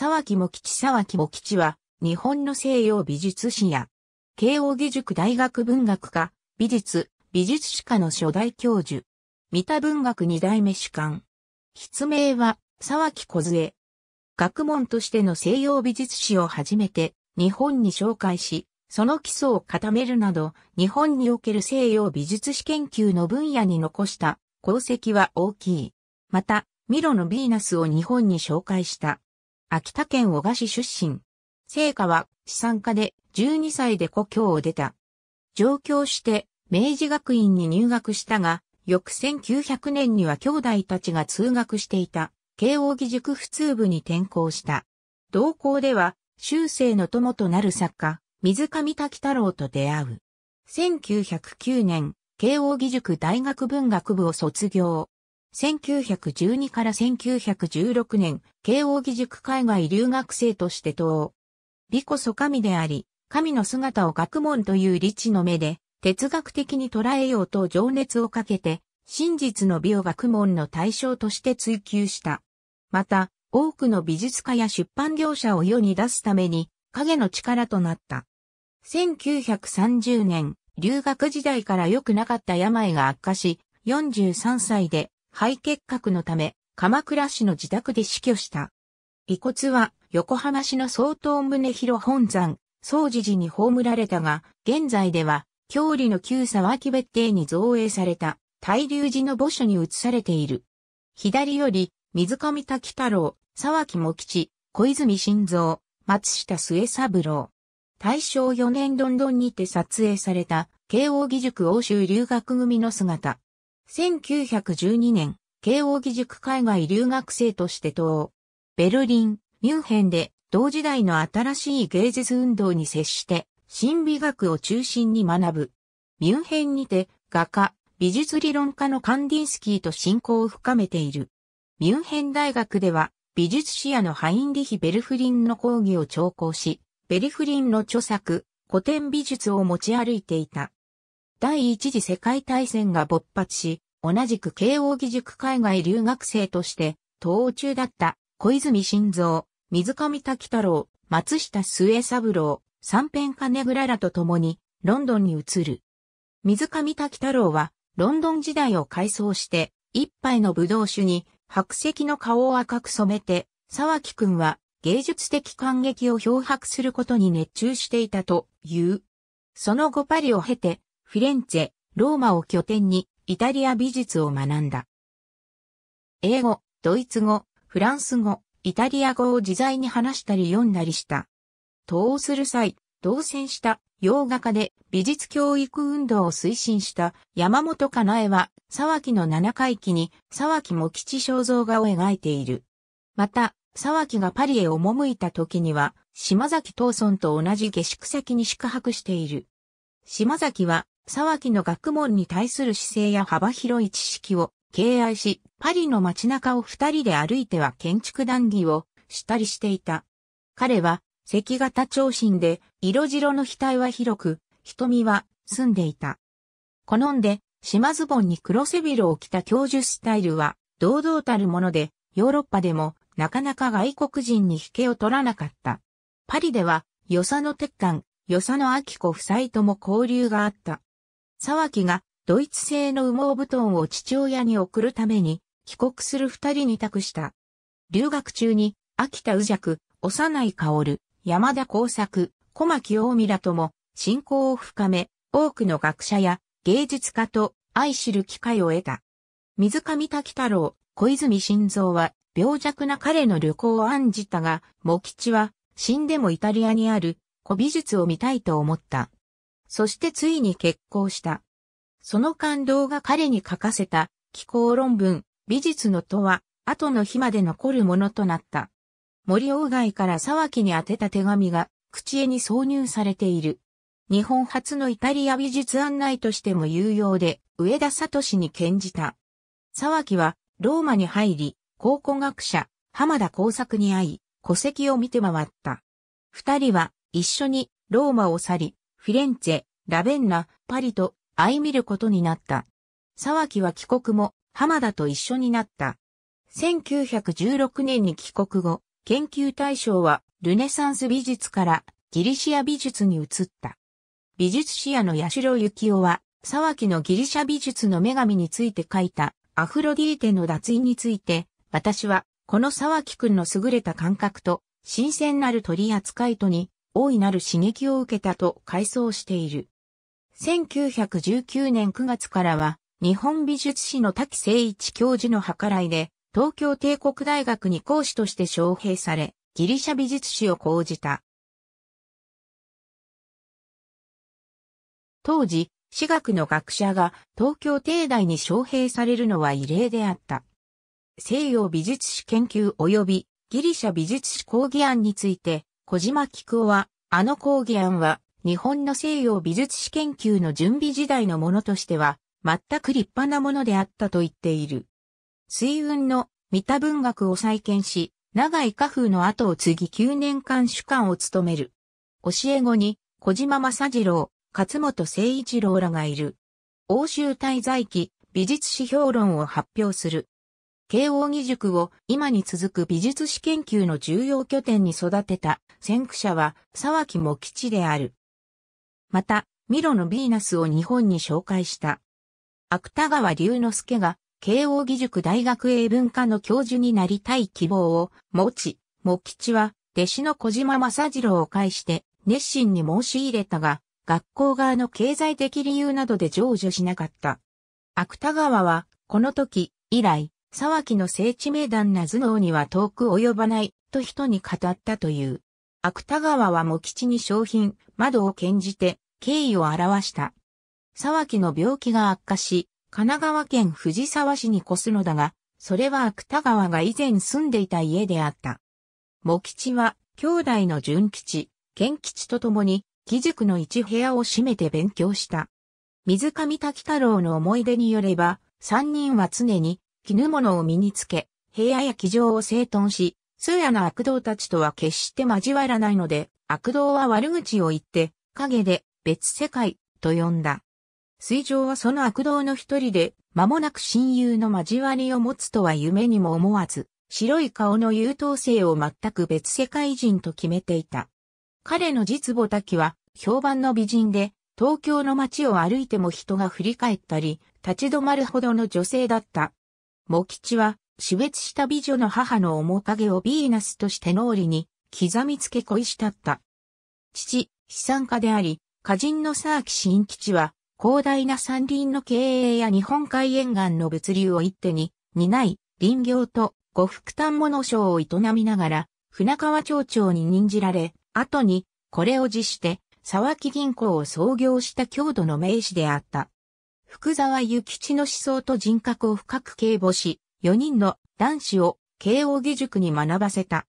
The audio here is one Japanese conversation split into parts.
沢木茂吉沢木茂吉は、日本の西洋美術史や、慶応義塾大学文学科、美術、美術史科の初代教授。三田文学二代目主管。筆名は、沢木梢。学問としての西洋美術史を初めて、日本に紹介し、その基礎を固めるなど、日本における西洋美術史研究の分野に残した功績は大きい。また、ミロのヴィーナスを日本に紹介した。秋田県小賀市出身。聖火は資産家で12歳で故郷を出た。上京して明治学院に入学したが、翌1900年には兄弟たちが通学していた慶応義塾普通部に転校した。同校では、修正の友となる作家、水上滝太郎と出会う。1909年、慶応義塾大学文学部を卒業。1912から1916年、慶応義塾海外留学生として等、美こそ神であり、神の姿を学問という理知の目で、哲学的に捉えようと情熱をかけて、真実の美を学問の対象として追求した。また、多くの美術家や出版業者を世に出すために、影の力となった。1930年、留学時代から良くなかった病が悪化し、43歳で肺結核のため、鎌倉市の自宅で死去した。遺骨は横浜市の総統宗広本山、総持寺に葬られたが、現在では、郷里の旧沢木別邸に造営された、大龍寺の墓所に移されている。左より、水上滝太郎、沢木茂吉、小泉晋三、松下末三郎。大正4年ロンドンにて撮影された、慶応義塾欧州留学組の姿。1912年、慶応義塾海外留学生として東、ベルリン、ミュンヘンで同時代の新しい芸術運動に接して、新美学を中心に学ぶ。ミュンヘンにて画家、美術理論家のカンディンスキーと親交を深めている。ミュンヘン大学では美術視野のハインリヒ・ベルフリンの講義を聴講し、ベルフリンの著作、古典美術を持ち歩いていた。第一次世界大戦が勃発し、同じく慶応義塾海外留学生として、東欧中だった小泉晋三、水上滝太郎、松下末三郎、三辺金倉らと共に、ロンドンに移る。水上滝太郎は、ロンドン時代を改装して、一杯の葡萄酒に白石の顔を赤く染めて、沢木くんは芸術的感激を漂白することに熱中していたという。その後パリを経て、フィレンツェ、ローマを拠点にイタリア美術を学んだ。英語、ドイツ語、フランス語、イタリア語を自在に話したり読んだりした。投する際、同選した洋画家で美術教育運動を推進した山本かなえは、沢木の七回忌に沢木も吉肖像画を描いている。また、沢木がパリへ赴いた時には、島崎東村と同じ下宿先に宿泊している。島崎は沢木の学問に対する姿勢や幅広い知識を敬愛し、パリの街中を二人で歩いては建築談義をしたりしていた。彼は赤型長身で、色白の額は広く、瞳は澄んでいた。好んで、島ズボンに黒背広を着た教授スタイルは、堂々たるもので、ヨーロッパでも、なかなか外国人に引けを取らなかった。パリでは、与謝野鉄管、与謝野明子夫妻とも交流があった。沢木がドイツ製の羽毛布団を父親に送るために帰国する二人に託した。留学中に秋田宇弱、幼い薫、山田耕作、小牧大美らとも親交を深め、多くの学者や芸術家と愛知る機会を得た。水上滝太郎、小泉晋三は病弱な彼の旅行を案じたが、茂吉は死んでもイタリアにある古美術を見たいと思った。そしてついに結婚した。その感動が彼に書かせた、気候論文、美術のとは、後の日まで残るものとなった。森鴎外から沢木に宛てた手紙が、口絵に挿入されている。日本初のイタリア美術案内としても有用で、上田聡に献じた。沢木は、ローマに入り、考古学者、浜田耕作に会い、戸籍を見て回った。二人は、一緒に、ローマを去り、フィレンツェ、ラベンナ、パリと相見ることになった。沢木は帰国も浜田と一緒になった。1916年に帰国後、研究対象はルネサンス美術からギリシア美術に移った。美術史屋の八代幸男は、沢木のギリシャ美術の女神について書いたアフロディーテの脱衣について、私はこの沢木くんの優れた感覚と新鮮なる取り扱いとに大いなる刺激を受けたと回想している。1919年9月からは、日本美術史の滝誠一教授の計らいで、東京帝国大学に講師として招聘され、ギリシャ美術史を講じた。当時、私学の学者が東京帝大に招聘されるのは異例であった。西洋美術史研究及びギリシャ美術史講義案について小島菊夫は、あの講義案は、日本の西洋美術史研究の準備時代のものとしては、全く立派なものであったと言っている。水運の三田文学を再建し、長井家風の後を継ぎ9年間主管を務める。教え子に、小島正次郎、勝本誠一郎らがいる。欧州滞在期、美術史評論を発表する。慶応義塾を今に続く美術史研究の重要拠点に育てた先駆者は沢木茂吉である。また、ミロのヴィーナスを日本に紹介した。芥川龍之介が慶応義塾大学英文科の教授になりたい希望を持ち、茂吉は弟子の小島正次郎を介して熱心に申し入れたが、学校側の経済的理由などで成就しなかった。芥川はこの時以来沢木の聖地名団な頭脳には遠く及ばない、と人に語ったという。芥川は茂吉に商品、窓を献じて、敬意を表した。沢木の病気が悪化し、神奈川県藤沢市に越すのだが、それは芥川が以前住んでいた家であった。茂吉は、兄弟の純吉、賢吉と共に、義塾の一部屋を占めて勉強した。水上滝太郎の思い出によれば、三人は常に絹物を身につけ、部屋や気丈を整頓し、通夜の悪道たちとは決して交わらないので、悪道は悪口を言って、陰で別世界と呼んだ。水上はその悪道の一人で、間もなく親友の交わりを持つとは夢にも思わず、白い顔の優等生を全く別世界人と決めていた。彼の実母滝は、評判の美人で、東京の街を歩いても人が振り返ったり、立ち止まるほどの女性だった。茂吉は、死別した美女の母の面影をヴィーナスとして脳裏に刻みつけ恋したった。父、資産家であり、歌人の沢木新吉は、広大な山林の経営や日本海沿岸の物流を一手に、担い、林業と呉服丹物商を営みながら、船川町長に任じられ、後に、これを辞して、沢木銀行を創業した郷土の名士であった。福沢諭吉の思想と人格を深く警護し、4人の男子を慶応義塾に学ばせた。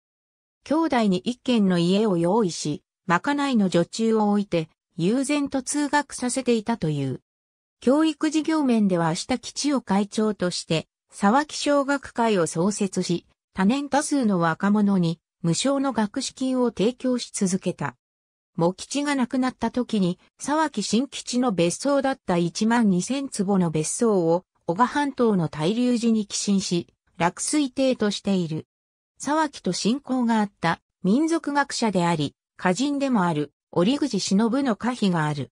兄弟に一軒の家を用意し、まかないの女中を置いて、悠然と通学させていたという。教育事業面では明日吉を会長として、沢木小学会を創設し、多年多数の若者に無償の学資金を提供し続けた。茂吉が亡くなった時に、沢木新吉の別荘だった1万2000坪の別荘を、小賀半島の滞留寺に寄進し、落水艇としている。沢木と親交があった民族学者であり、歌人でもある、折口忍の歌碑がある。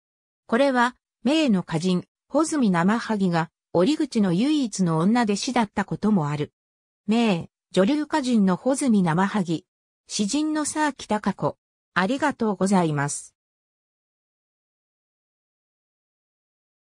これは、名の歌人、穂積生萩が、折口の唯一の女弟子だったこともある。名、女流歌人の穂積生萩、詩人の沢木隆子、ありがとうございます。